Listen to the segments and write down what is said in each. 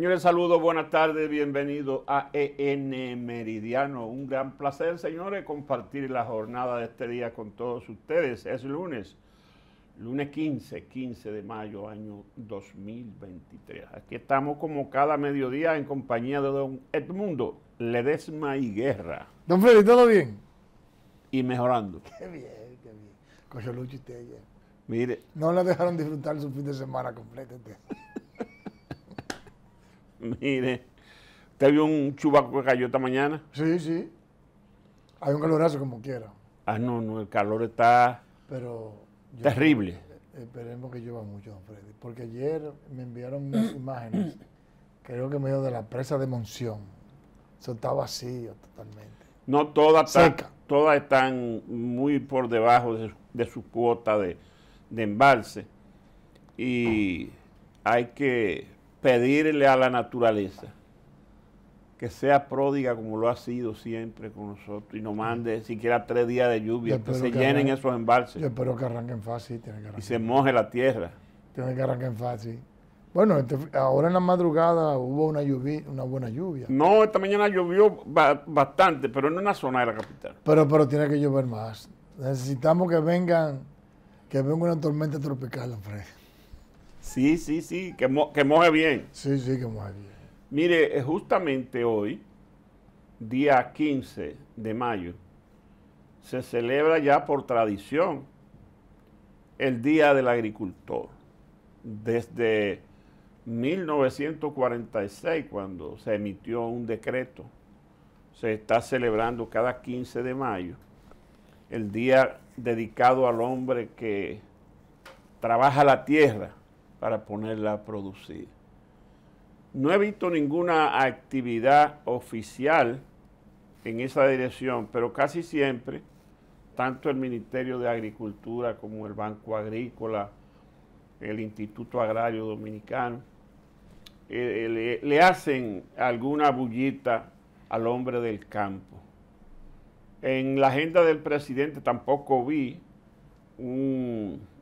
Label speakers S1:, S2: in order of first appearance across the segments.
S1: Señores, saludos, buenas tardes, bienvenidos a EN Meridiano. Un gran placer, señores, compartir la jornada de este día con todos ustedes. Es lunes, lunes 15, 15 de mayo, año 2023. Aquí estamos como cada mediodía en compañía de don Edmundo Ledesma y Guerra.
S2: Don Freddy, ¿todo bien?
S1: Y mejorando. Qué bien,
S2: qué bien. Con y ayer. Mire. No la dejaron disfrutar su fin de semana completo.
S1: Mire, ¿usted vio un chubaco que cayó esta mañana? Sí, sí.
S2: Hay un calorazo como quiera.
S1: Ah, no, no, el calor está
S2: Pero terrible. Eh, esperemos que llueva mucho, don Freddy, porque ayer me enviaron unas imágenes, creo que medio de la presa de Monción. Eso está vacío totalmente.
S1: No, todas están, todas están muy por debajo de, su cuota de embalse y hay que pedirle a la naturaleza que sea pródiga como lo ha sido siempre con nosotros y no mande siquiera tres días de lluvia, que se llenen esos embalses. Yo espero que
S2: arranquen fácil.
S1: Y se moje la tierra.
S2: Tiene que arranquen fácil. Bueno, este, ahora en la madrugada hubo una, lluvia, una buena lluvia.
S1: No, esta mañana llovió bastante, pero en una zona de la capital.
S2: Pero, pero tiene que llover más. Necesitamos que vengan, que venga una tormenta tropical, Alfredo.
S1: Sí, sí, sí, que, moje bien. Sí,
S2: sí, que moje bien.
S1: Mire, eh, justamente hoy, día 15 de mayo, se celebra ya por tradición el Día del Agricultor. Desde 1946, cuando se emitió un decreto, se está celebrando cada 15 de mayo el día dedicado al hombre que trabaja la tierra para ponerla a producir. No he visto ninguna actividad oficial en esa dirección, pero casi siempre, tanto el Ministerio de Agricultura como el Banco Agrícola, el Instituto Agrario Dominicano, eh, eh, le, hacen alguna bullita al hombre del campo. En la agenda del presidente tampoco vi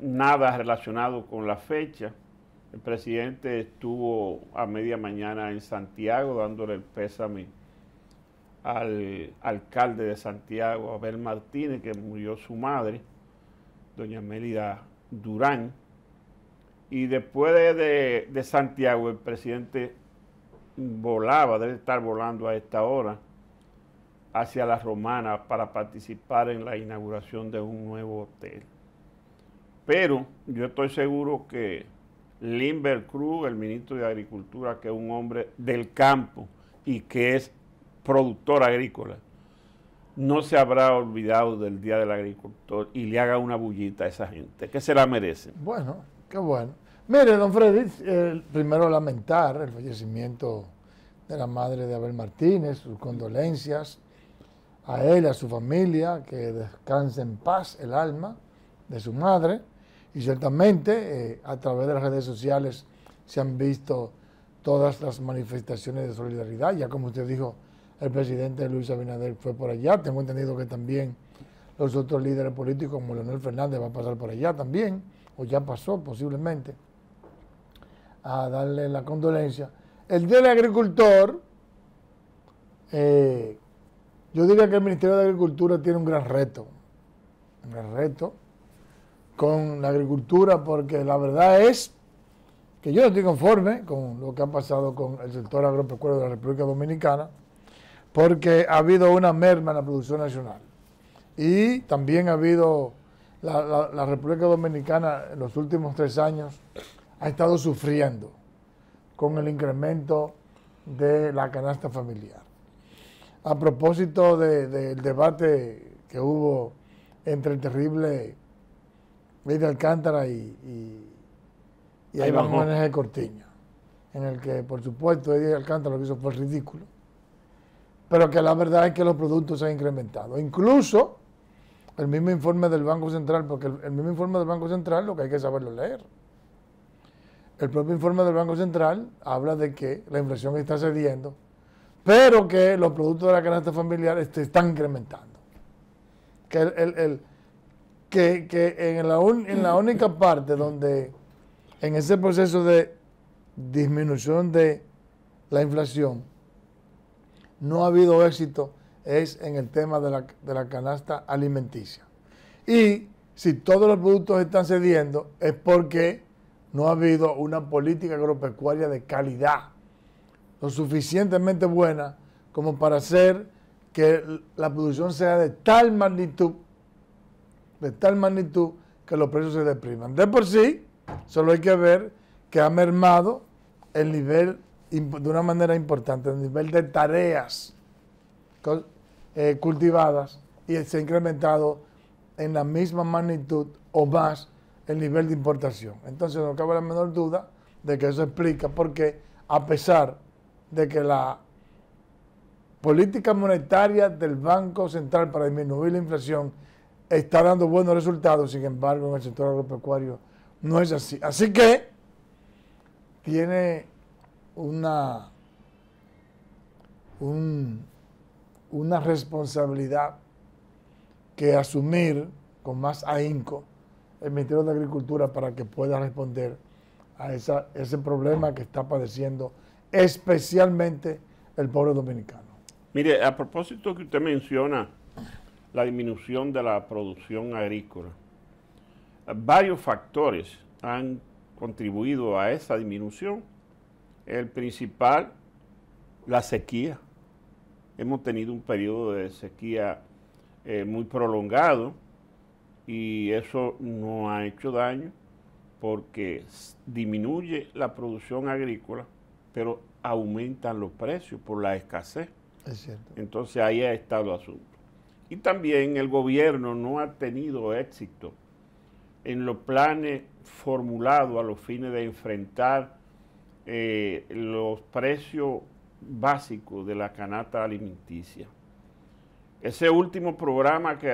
S1: nada relacionado con la fecha. El presidente estuvo a media mañana en Santiago dándole el pésame al alcalde de Santiago, Abel Martínez, que murió su madre, doña Mélida Durán. Y después de, de Santiago, el presidente volaba, debe estar volando a esta hora, hacia la Romana para participar en la inauguración de un nuevo hotel. Pero yo estoy seguro que Limber Cruz, el ministro de Agricultura, que es un hombre del campo y que es productor agrícola, no se habrá olvidado del Día del Agricultor y le haga una bullita a esa gente, que se la merece.
S2: Bueno, qué bueno. Mire, don Freddy, primero lamentar el fallecimiento de la madre de Abel Martínez, sus condolencias a él, a su familia, que descanse en paz el alma de su madre. Y ciertamente eh, a través de las redes sociales se han visto todas las manifestaciones de solidaridad. Ya como usted dijo, el presidente Luis Abinader fue por allá. Tengo entendido que también los otros líderes políticos como Leonel Fernández va a pasar por allá también, o ya pasó posiblemente, a darle la condolencia. El del Agricultor, eh, yo diría que el Ministerio de Agricultura tiene un gran reto, un gran reto con la agricultura porque la verdad es que yo no estoy conforme con lo que ha pasado con el sector agropecuario de la República Dominicana porque ha habido una merma en la producción nacional y también ha habido la, República Dominicana en los últimos tres años ha estado sufriendo con el incremento de la canasta familiar. A propósito del debate que hubo entre el terrible Media Alcántara y, y,
S1: y ahí vamos en
S2: de Cortiño, en el que, por supuesto, Eddie Alcántara lo que hizo fue ridículo, pero que la verdad es que los productos se han incrementado. Incluso el mismo informe del Banco Central, porque el, mismo informe del Banco Central lo que hay que saberlo leer. El propio informe del Banco Central habla de que la inflación está cediendo, pero que los productos de la canasta familiar se están incrementando. Que el que, en, la única parte donde en ese proceso de disminución de la inflación no ha habido éxito es en el tema de la canasta alimenticia. Y si todos los productos están cediendo es porque no ha habido una política agropecuaria de calidad lo suficientemente buena como para hacer que la producción sea de tal magnitud de tal magnitud que los precios se depriman. De por sí, solo hay que ver que ha mermado el nivel, de una manera importante, el nivel de tareas eh, cultivadas y se ha incrementado en la misma magnitud o más el nivel de importación. Entonces no cabe la menor duda de que eso explica porque a pesar de que la política monetaria del Banco Central para disminuir la inflación está dando buenos resultados, sin embargo, en el sector agropecuario no es así. Así que tiene una, una responsabilidad que asumir con más ahínco el Ministerio de Agricultura para que pueda responder a ese problema que está padeciendo especialmente el pueblo dominicano.
S1: Mire, a propósito que usted menciona la disminución de la producción agrícola. Varios factores han contribuido a esa disminución. El principal, la sequía. Hemos tenido un periodo de sequía eh, muy prolongado y eso no ha hecho daño porque disminuye la producción agrícola, pero aumentan los precios por la escasez. Es cierto. Entonces ahí ha estado el asunto. Y también el gobierno no ha tenido éxito en los planes formulados a los fines de enfrentar eh, los precios básicos de la canasta alimenticia. Ese último programa que,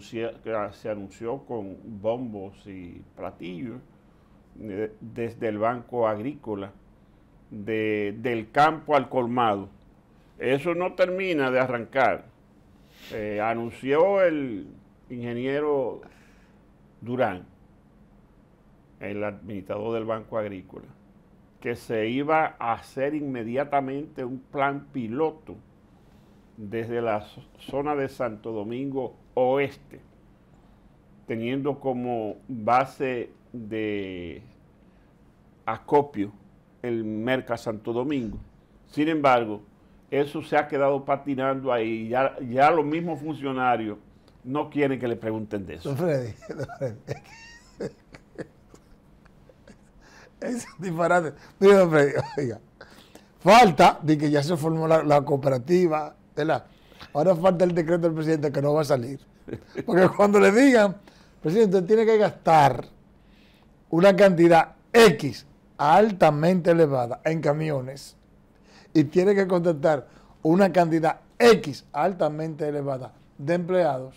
S1: se anunció con bombos y platillos eh, desde el Banco Agrícola, del campo al colmado, eso no termina de arrancar eh, anunció el ingeniero Durán, el administrador del Banco Agrícola, que se iba a hacer inmediatamente un plan piloto desde la zona de Santo Domingo Oeste, teniendo como base de acopio el Merca Santo Domingo. Sin embargo, eso se ha quedado patinando ahí. Ya, ya los mismos funcionarios no quieren que le pregunten de eso. Don
S2: Freddy, don Es disparate. oiga. Falta de que ya se formó la, cooperativa, Ahora falta el decreto del presidente que no va a salir. Porque cuando le digan, presidente, tiene que gastar una cantidad X altamente elevada en camiones y tiene que contratar una cantidad X altamente elevada de empleados.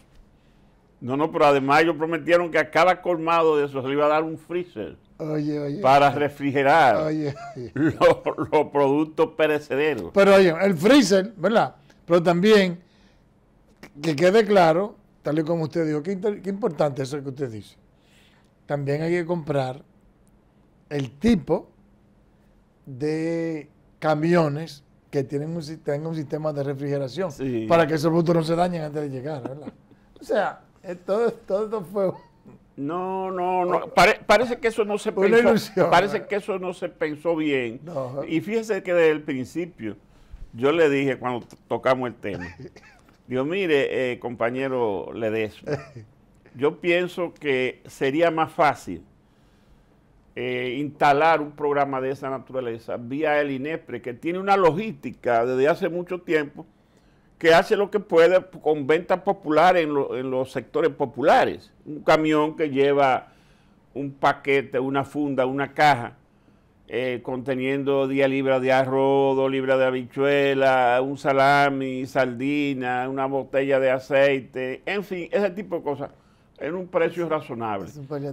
S1: No, no, pero además ellos prometieron que a cada colmado de eso se le iba a dar un freezer.
S2: Oye, oye. Para
S1: refrigerar Los, productos perecederos. Pero
S2: oye, el freezer, ¿verdad? Pero también, que quede claro, tal y como usted dijo, qué, qué importante eso que usted dice. También hay que comprar el tipo de camiones que tienen un, tengan un sistema de refrigeración para que esos productos no se dañen antes de llegar, o sea, todo, todo esto fue...
S1: No, no, no. parece que eso no se pensó. parece ¿eh? que eso no se pensó bien. ¿eh? Y fíjese que desde el principio yo le dije cuando tocamos el tema, Dios mire, eh, compañero Ledesma, yo pienso que sería más fácil eh, instalar un programa de esa naturaleza vía el INEPRE, que tiene una logística desde hace mucho tiempo que hace lo que puede con ventas populares en, los sectores populares. Un camión que lleva un paquete, una funda, una caja, eh, conteniendo 10 libras de arroz, 2 libras de habichuela, un salami, sardina, una botella de aceite, en fin, ese tipo de cosas en un precio razonable.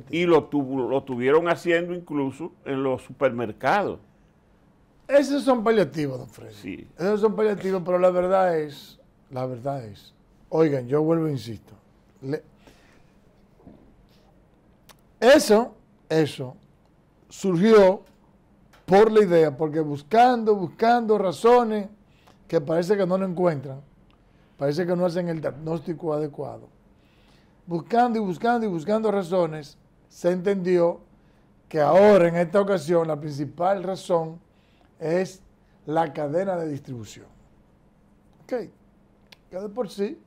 S1: Y lo, tuvieron haciendo incluso en los supermercados.
S2: Esos son paliativos, don Freddy. Esos son paliativos, pero la verdad es, la verdad es, oigan, yo vuelvo e insisto. eso, eso, surgió por la idea, porque buscando, buscando razones que parece que no lo encuentran, parece que no hacen el diagnóstico adecuado buscando y buscando y buscando razones, se entendió que ahora en esta ocasión la principal razón es la cadena de distribución. Ok, que de por sí,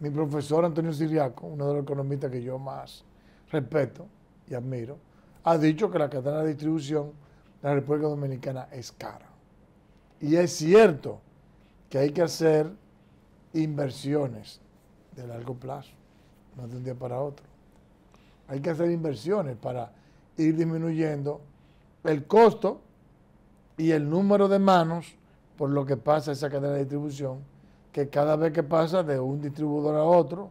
S2: mi profesor Antonio Siriaco, uno de los economistas que yo más respeto y admiro, ha dicho que la cadena de distribución de la República Dominicana es cara. Y es cierto que hay que hacer inversiones de largo plazo no de un día para otro. Hay que hacer inversiones para ir disminuyendo el costo y el número de manos por lo que pasa esa cadena de distribución, que cada vez que pasa de un distribuidor a otro,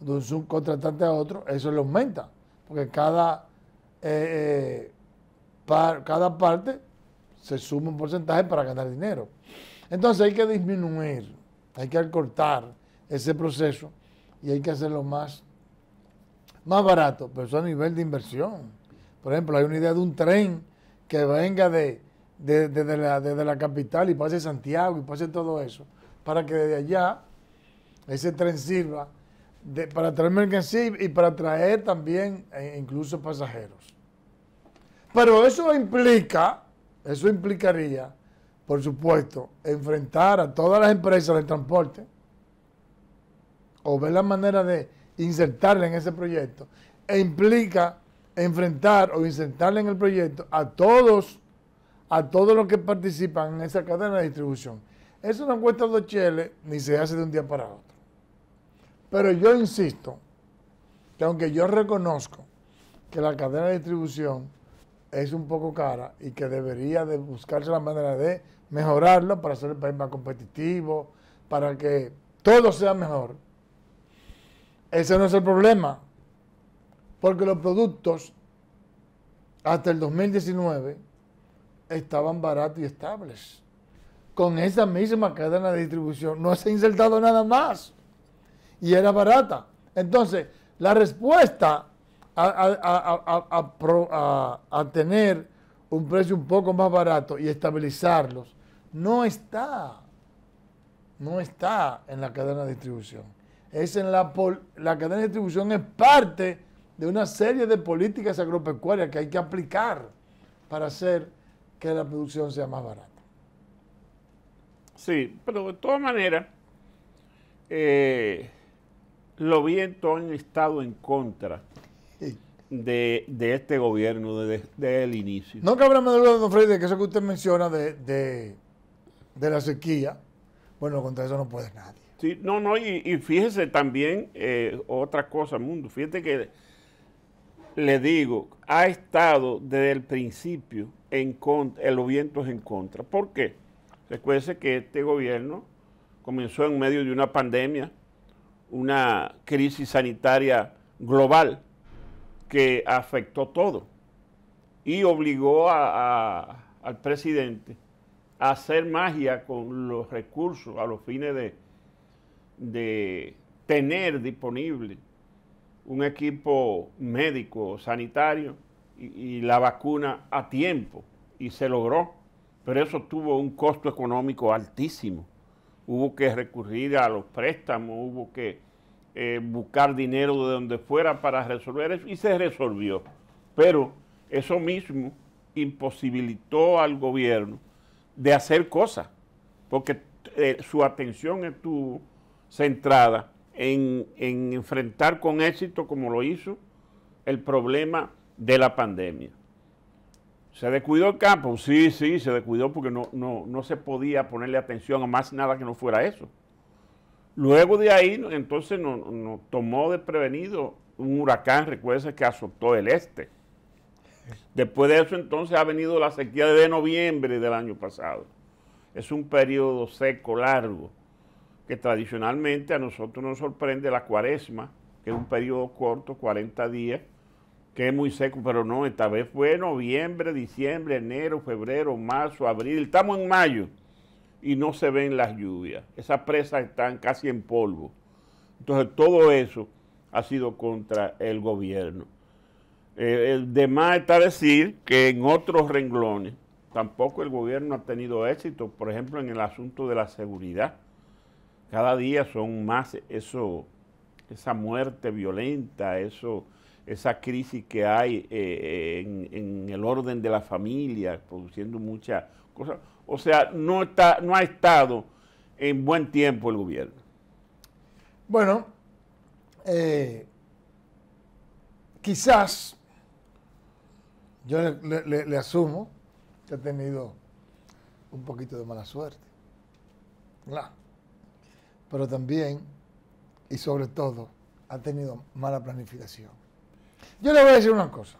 S2: de un subcontratante a otro, eso le aumenta, porque cada, eh, eh, cada parte se suma un porcentaje para ganar dinero. Entonces hay que disminuir, hay que acortar ese proceso y hay que hacerlo más, más barato, pero eso a nivel de inversión. Por ejemplo, hay una idea de un tren que venga de, desde la capital y pase Santiago y pase todo eso, para que desde allá ese tren sirva para traer mercancía y para traer también eh, incluso pasajeros. Pero eso implica, eso implicaría, por supuesto, enfrentar a todas las empresas de transporte o ver la manera de insertarle en ese proyecto, e implica enfrentar o insertarle en el proyecto a todos, a todos los que participan en esa cadena de distribución. Eso no cuesta dos cheles ni se hace de un día para otro. Pero yo insisto que aunque yo reconozco que la cadena de distribución es un poco cara y que debería de buscarse la manera de mejorarlo para hacer el país más competitivo, para que todo sea mejor. Ese no es el problema, porque los productos hasta el 2019 estaban baratos y estables. Con esa misma cadena de distribución no se ha insertado nada más y era barata. Entonces, la respuesta a, a, tener un precio un poco más barato y estabilizarlos no está, no está en la cadena de distribución en la, la cadena de distribución es parte de una serie de políticas agropecuarias que hay que aplicar para hacer que la producción sea más barata.
S1: Sí, pero de todas maneras, eh, los vientos han estado en contra de, este gobierno desde, el inicio. No que más
S2: de don que eso que usted menciona de, de la sequía. Bueno, contra eso no puede nadie.
S1: Sí, no, no, y, fíjese también eh, otra cosa, Mundo. Fíjate que le digo, ha estado desde el principio en contra, los vientos en contra. ¿Por qué? Recuerde que este gobierno comenzó en medio de una pandemia, una crisis sanitaria global que afectó todo y obligó al presidente a hacer magia con los recursos a los fines de de tener disponible un equipo médico, sanitario y, la vacuna a tiempo y se logró, pero eso tuvo un costo económico altísimo. Hubo que recurrir a los préstamos, hubo que eh, buscar dinero de donde fuera para resolver eso y se resolvió. Pero eso mismo imposibilitó al gobierno de hacer cosas, porque eh, su atención estuvo centrada en, enfrentar con éxito, como lo hizo, el problema de la pandemia. ¿Se descuidó el campo? Sí, sí, se descuidó porque no, no, no, se podía ponerle atención a más nada que no fuera eso. Luego de ahí, entonces nos no tomó prevenido un huracán, recuerden que azotó el este. Después de eso, entonces ha venido la sequía de noviembre del año pasado. Es un periodo seco largo que tradicionalmente a nosotros nos sorprende la cuaresma, que es un periodo corto, 40 días, que es muy seco, pero no, esta vez fue noviembre, diciembre, enero, febrero, marzo, abril, estamos en mayo y no se ven las lluvias. Esas presas están casi en polvo. Entonces todo eso ha sido contra el gobierno. Eh, el demás está decir que en otros renglones tampoco el gobierno ha tenido éxito, por ejemplo en el asunto de la seguridad cada día son más eso, esa muerte violenta, eso, esa crisis que hay eh, eh, en, el orden de la familia, produciendo muchas cosas. O sea, no, está, no ha estado en buen tiempo el gobierno.
S2: Bueno, eh, quizás yo le, asumo que ha tenido un poquito de mala suerte pero también y sobre todo ha tenido mala planificación. Yo le voy a decir una cosa,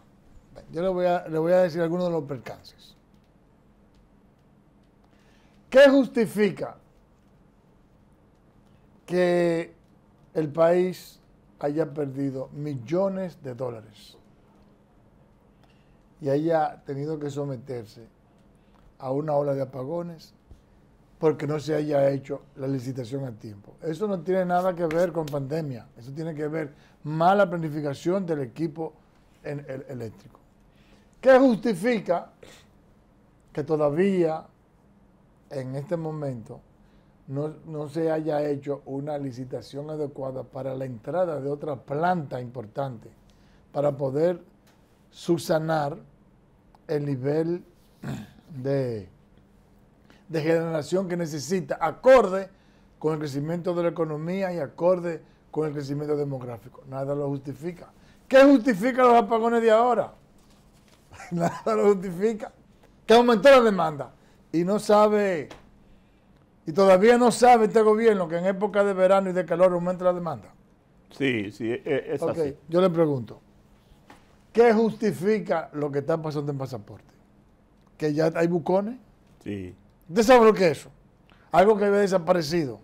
S2: yo le voy a, decir algunos de los percances. ¿Qué justifica que el país haya perdido millones de dólares y haya tenido que someterse a una ola de apagones porque no se haya hecho la licitación a tiempo. Eso no tiene nada que ver con pandemia, eso tiene que ver mala planificación del equipo eléctrico. ¿Qué justifica que todavía en este momento no, no, se haya hecho una licitación adecuada para la entrada de otra planta importante para poder subsanar el nivel de de generación que necesita, acorde con el crecimiento de la economía y acorde con el crecimiento demográfico. Nada lo justifica. ¿Qué justifica los apagones de ahora? Nada lo justifica. Que aumentó la demanda. Y no sabe, y todavía no sabe este gobierno que en época de verano y de calor aumenta la demanda.
S1: Sí, sí, e, e, es así.
S2: yo le pregunto, ¿qué justifica lo que está pasando en pasaporte? ¿Que ya hay bucones? Sí. ¿Usted sabe lo que eso? Algo que había desaparecido.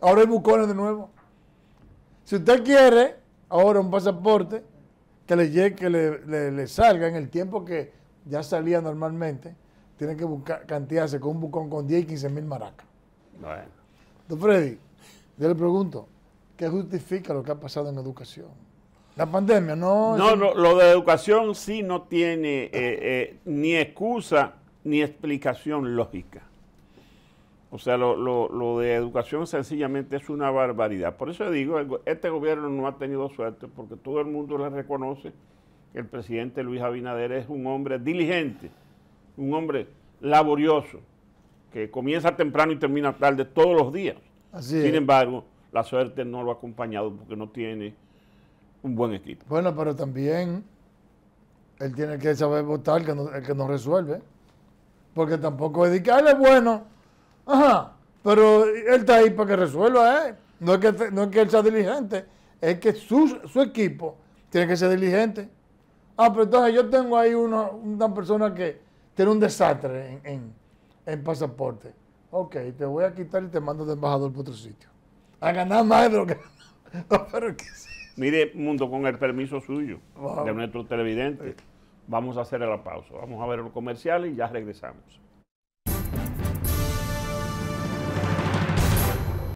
S2: Ahora hay bucones de nuevo. Si usted quiere ahora un pasaporte que le llegue, que le, salga en el tiempo que ya salía normalmente, tiene que buscar cantearse con un bucón con 10 y 15 mil maracas. Bueno. Don Freddy, yo le pregunto, ¿qué justifica lo que ha pasado en educación? La pandemia, ¿no? No, no
S1: lo de educación sí no tiene eh, eh, ni excusa ni explicación lógica. O sea, lo, de educación sencillamente es una barbaridad. Por eso digo, este gobierno no ha tenido suerte porque todo el mundo le reconoce que el presidente Luis Abinader es un hombre diligente, un hombre laborioso, que comienza temprano y termina tarde todos los días. Así Sin embargo, la suerte no lo ha acompañado porque no tiene un buen equipo.
S2: Bueno, pero también él tiene que saber votar, que no, que no resuelve, porque tampoco dedicarle ah, bueno Ajá, pero él está ahí para que resuelva, ¿eh? No es que, no es que él sea diligente, es que su, equipo tiene que ser diligente. Ah, pero entonces yo tengo ahí una, persona que tiene un desastre en, pasaporte. Ok, te voy a quitar y te mando de embajador para otro sitio. A ganar más de lo que...
S1: Mire, Mundo, con el permiso suyo, de nuestro televidente, vamos a hacer la pausa. Vamos a ver los comerciales y ya regresamos.